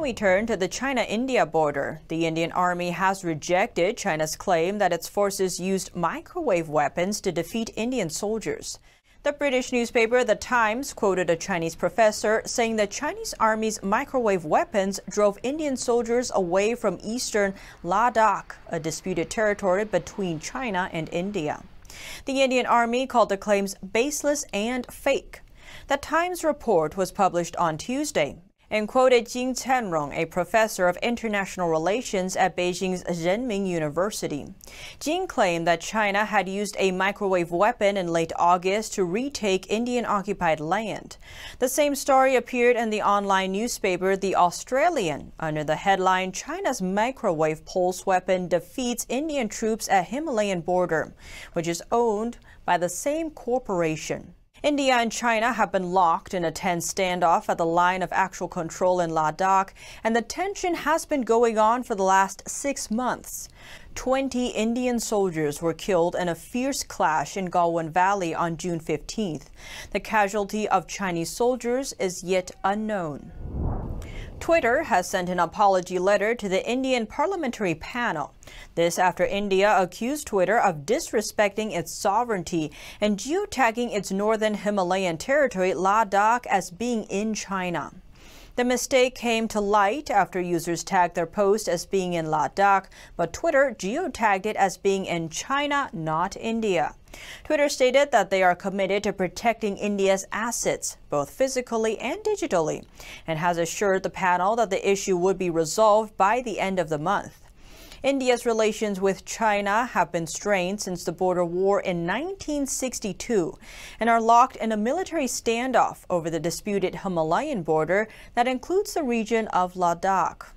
Now we turn to the China India border. The Indian Army has rejected China's claim that its forces used microwave weapons to defeat Indian soldiers. The British newspaper The Times quoted a Chinese professor saying the Chinese army's microwave weapons drove Indian soldiers away from eastern Ladakh, a disputed territory between China and India. The Indian Army called the claims baseless and fake. The Times report was published on Tuesday and quoted Jing Chenrong, a professor of international relations at Beijing's Zhenming University. Jing claimed that China had used a microwave weapon in late August to retake Indian-occupied land. The same story appeared in the online newspaper The Australian under the headline China's microwave pulse weapon defeats Indian troops at Himalayan border, which is owned by the same corporation. India and China have been locked in a tense standoff at the line of actual control in Ladakh, and the tension has been going on for the last six months. 20 Indian soldiers were killed in a fierce clash in Galwan Valley on June 15th. The casualty of Chinese soldiers is yet unknown. Twitter has sent an apology letter to the Indian parliamentary panel. This after India accused Twitter of disrespecting its sovereignty and geotagging its northern Himalayan territory, Ladakh, as being in China. The mistake came to light after users tagged their post as being in Ladakh, but Twitter geotagged it as being in China, not India. Twitter stated that they are committed to protecting India's assets, both physically and digitally, and has assured the panel that the issue would be resolved by the end of the month. India's relations with China have been strained since the border war in 1962 and are locked in a military standoff over the disputed Himalayan border that includes the region of Ladakh.